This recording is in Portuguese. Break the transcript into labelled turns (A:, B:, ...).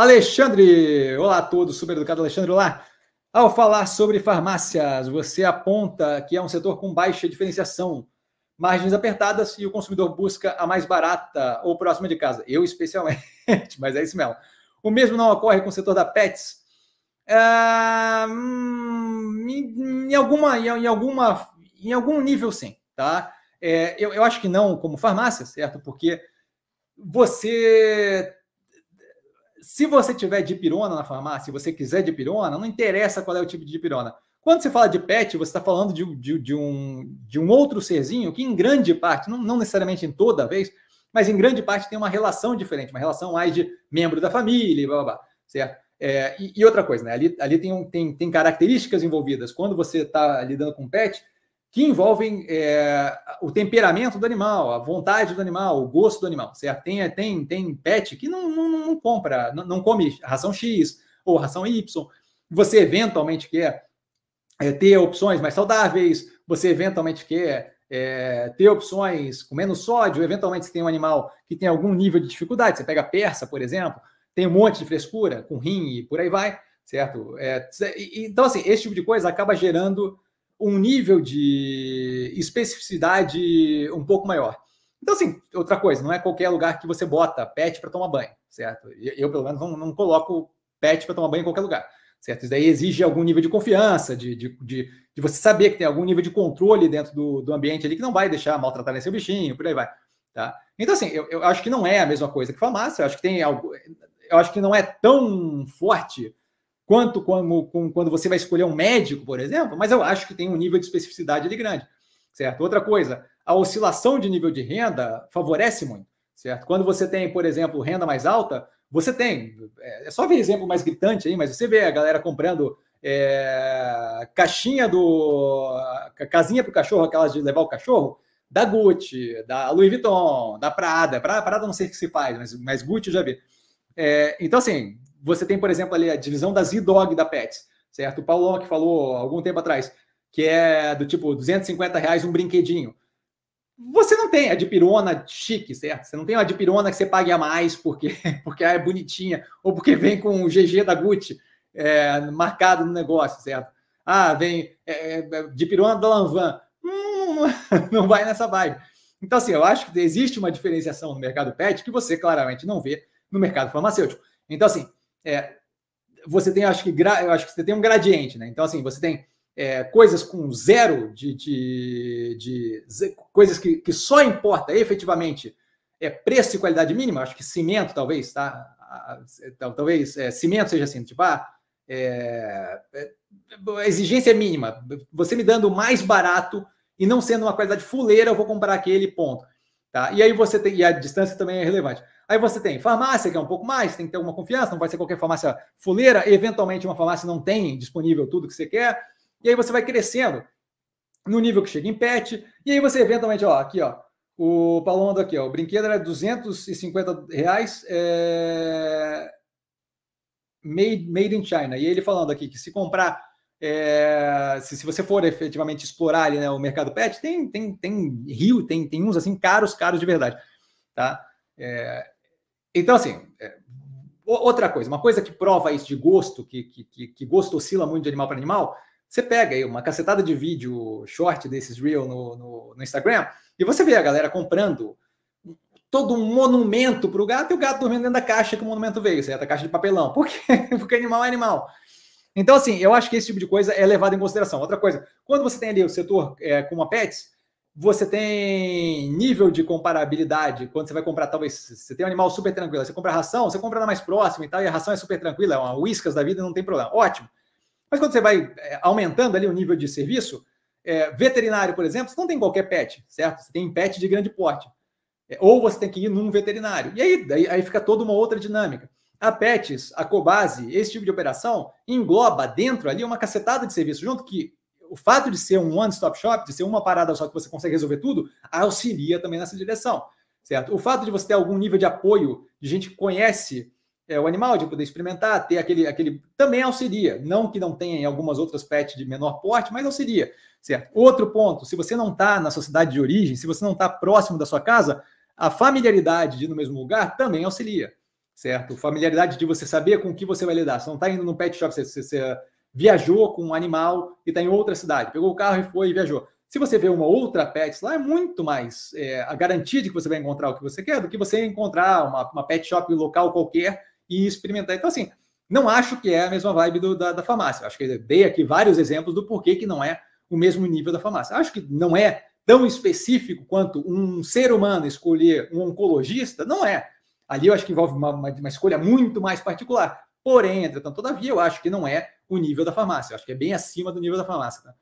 A: Alexandre, olá a todos, super educado Alexandre, Lá, Ao falar sobre farmácias, você aponta que é um setor com baixa diferenciação, margens apertadas e o consumidor busca a mais barata ou próxima de casa. Eu especialmente, mas é isso mesmo. O mesmo não ocorre com o setor da pets. Ah, hum, em, em, alguma, em, alguma, em algum nível, sim, tá? É, eu, eu acho que não como farmácia, certo? Porque você se você tiver dipirona na farmácia, se você quiser dipirona, não interessa qual é o tipo de dipirona. Quando você fala de pet, você está falando de, de, de, um, de um outro serzinho que, em grande parte, não, não necessariamente em toda vez, mas em grande parte tem uma relação diferente, uma relação mais de membro da família, blá, blá, blá certo? É, e, e, outra coisa, né? Ali, ali tem, um, tem, tem características envolvidas. Quando você está lidando com pet, que envolvem é, o temperamento do animal, a vontade do animal, o gosto do animal, certo? Tem, tem, tem pet que não, não, não compra, não, não, come ração X ou ração Y. Você eventualmente quer é, ter opções mais saudáveis, você eventualmente quer é, ter opções com menos sódio, eventualmente tem um animal que tem algum nível de dificuldade, você pega persa, por exemplo, tem um monte de frescura com rim e por aí vai, certo? É, então, assim, esse tipo de coisa acaba gerando um nível de especificidade um pouco maior. Então, assim, outra coisa, não é qualquer lugar que você bota pet para tomar banho, certo? Eu, pelo menos, não, não coloco pet para tomar banho em qualquer lugar, certo? Isso daí exige algum nível de confiança, de, de, de, de, você saber que tem algum nível de controle dentro do, do ambiente ali que não vai deixar maltratar seu bichinho, por aí vai, tá? Então, assim, eu, eu acho que não é a mesma coisa que farmácia, eu acho que tem algo... Eu acho que não é tão forte quanto como, como, quando você vai escolher um médico, por exemplo, mas eu acho que tem um nível de especificidade ali grande, certo? Outra coisa, a oscilação de nível de renda favorece muito, certo? Quando você tem, por exemplo, renda mais alta, você tem, é, é só ver exemplo mais gritante aí, mas você vê a galera comprando é, caixinha do, casinha para o cachorro, aquelas de levar o cachorro, da Gucci, da Louis Vuitton, da Prada, é Prada, é Prada não sei o que se faz, mas, mas Gucci eu já vi. É, então, assim, você tem, por exemplo, ali a divisão da Z-Dog da Pets, certo? O Paulão que falou algum tempo atrás, que é do tipo 250 reais um brinquedinho. Você não tem a de pirona chique, certo? Você não tem uma de pirona que você pague a mais porque, porque é bonitinha ou porque vem com o GG da Gucci é, marcado no negócio, certo? Ah, vem é, é de pirona da Lanvan. Hum, não vai nessa vibe. Então, assim, eu acho que existe uma diferenciação no mercado pet que você claramente não vê no mercado farmacêutico. Então, assim, é, você tem, acho que, eu acho que você tem um gradiente, né? Então, assim, você tem é, coisas com zero de, de, de, coisas que, que, só importa efetivamente é preço e qualidade mínima, acho que cimento talvez, tá? Então, talvez é, cimento seja assim, tipo, ah, é, é exigência mínima, você me dando mais barato e não sendo uma qualidade fuleira, eu vou comprar aquele ponto, tá? E aí você tem, e a distância também é relevante. Aí você tem farmácia, que é um pouco mais, tem que ter alguma confiança, não vai ser qualquer farmácia fuleira, eventualmente uma farmácia não tem disponível tudo que você quer. E aí você vai crescendo no nível que chega em pet, e aí você eventualmente, ó, aqui, ó, o Paulo mandou aqui, ó, o brinquedo era 250 reais, é... made, made in China. E ele falando aqui que se comprar é, se, se, você for efetivamente explorar ali, né, o mercado pet, tem, tem, tem rio, tem, tem uns assim caros, caros de verdade, tá? É, então, assim, é, outra coisa, uma coisa que prova isso de gosto, que, que, que gosto oscila muito de animal para animal, você pega aí uma cacetada de vídeo short desses real no, no, no, Instagram e você vê a galera comprando todo um monumento para o gato e o gato dormindo dentro da caixa que o monumento veio, certo? A é caixa de papelão. Por quê? Porque animal é animal. Então, assim, eu acho que esse tipo de coisa é levado em consideração. Outra coisa, quando você tem ali o setor é, com uma pets, você tem nível de comparabilidade quando você vai comprar, talvez você tem um animal super tranquilo. Você compra ração, você compra na mais próxima e tal, e a ração é super tranquila, é uma whiskas da vida, não tem problema. Ótimo. Mas quando você vai eh, aumentando ali o nível de serviço, é, veterinário, por exemplo, você não tem qualquer pet, certo? Você tem pet de grande porte. É, ou você tem que ir num veterinário. E aí, daí, aí fica toda uma outra dinâmica. A PETS, a Cobase, esse tipo de operação engloba dentro ali uma cacetada de serviço junto que o fato de ser um one-stop shop, de ser uma parada só que você consegue resolver tudo, auxilia também nessa direção, certo? O fato de você ter algum nível de apoio, de gente que conhece é, o animal, de poder experimentar, ter aquele, aquele. Também auxilia. Não que não tenha em algumas outras pets de menor porte, mas auxilia, certo? Outro ponto: se você não está na sociedade de origem, se você não está próximo da sua casa, a familiaridade de ir no mesmo lugar também auxilia, certo? Familiaridade de você saber com o que você vai lidar. Se não está indo no pet shop, você, você, você viajou com um animal e está em outra cidade, pegou o carro e foi e viajou. Se você vê uma outra pet lá, é muito mais é, a garantia de que você vai encontrar o que você quer do que você encontrar uma, uma pet shop local qualquer e experimentar. Então, assim, não acho que é a mesma vibe do, da, da farmácia. Acho que dei aqui vários exemplos do porquê que não é o mesmo nível da farmácia. Acho que não é tão específico quanto um ser humano escolher um oncologista, não é. Ali eu acho que envolve uma, uma, uma escolha muito mais particular. Porém, entretanto, todavia, eu acho que não é o nível da farmácia. Eu acho que é bem acima do nível da farmácia. Tá?